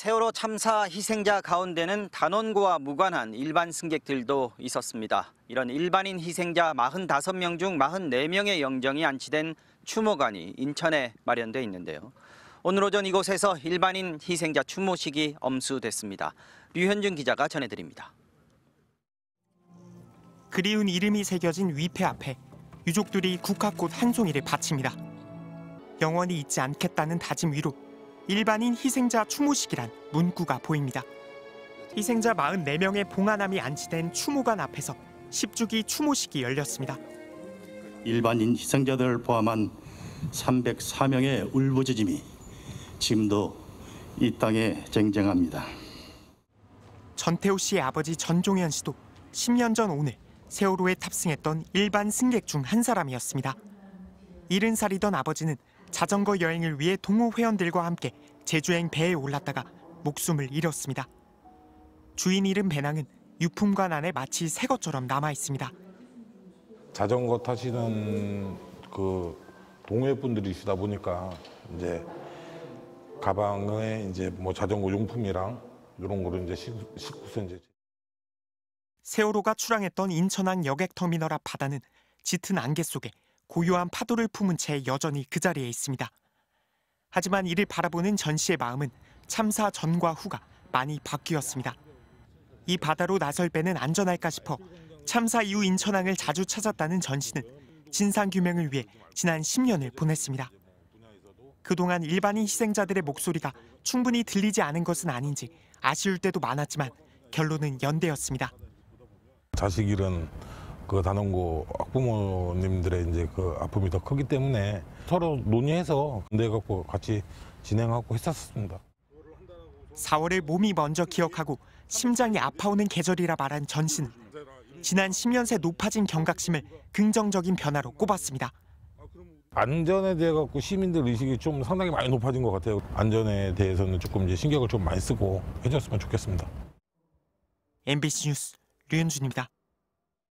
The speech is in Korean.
세월호 참사 희생자 가운데는 단원고와 무관한 일반 승객들도 있었습니다. 이런 일반인 희생자 45명 중 44명의 영정이 안치된 추모관이 인천에 마련돼 있는데요. 오늘 오전 이곳에서 일반인 희생자 추모식이 엄수됐습니다. 류현준 기자가 전해드립니다. 그리운 이름이 새겨진 위패 앞에 유족들이 국화꽃 한 송이를 바칩니다. 영원히 잊지 않겠다는 다짐 위로 일반인 희생자 추모식이란 문구가 보입니다. 희생자 44명의 봉안함이 안치된 추모관 앞에서 10주기 추모식이 열렸습니다. 일반인 희생자들을 포함한 304명의 울부짖음이 지금도 이 땅에 쟁쟁합니다. 전태우 씨의 아버지 전종현 씨도 10년 전 오늘 세월호에 탑승했던 일반 승객 중 한 사람이었습니다. 70살이던 아버지는 자전거 여행을 위해 동호 회원들과 함께 제주행 배에 올랐다가 목숨을 잃었습니다. 주인 이름 배낭은 유품관 안에 마치 새 것처럼 남아 있습니다. 자전거 타시는 그 동호회 분들이시다 보니까 이제 가방에 이제 뭐 자전거 용품이랑 이런 거를 이제 싣고서 이제 세월호가 출항했던 인천항 여객터미널 앞 바다는 짙은 안개 속에 고요한 파도를 품은 채 여전히 그 자리에 있습니다. 하지만 이를 바라보는 전 씨의 마음은 참사 전과 후가 많이 바뀌었습니다. 이 바다로 나설 배는 안전할까 싶어 참사 이후 인천항을 자주 찾았다는 전 씨는 진상규명을 위해 지난 10년을 보냈습니다. 그동안 일반인 희생자들의 목소리가 충분히 들리지 않은 것은 아닌지 아쉬울 때도 많았지만 결론은 연대였습니다. 자식 이런 그 단원고 학부모님들의 이제 그 아픔이 더 크기 때문에 서로 논의해서 내 갖고 같이 진행하고 했었습니다. 4월에 몸이 먼저 기억하고 심장이 아파오는 계절이라 말한 전신 지난 10년 새 높아진 경각심을 긍정적인 변화로 꼽았습니다. 안전에 대해 갖고 시민들 의식이 좀 상당히 많이 높아진 것 같아요. 안전에 대해서는 조금 이제 신경을 좀 많이 쓰고 해줬으면 좋겠습니다. MBC 뉴스 류현준입니다.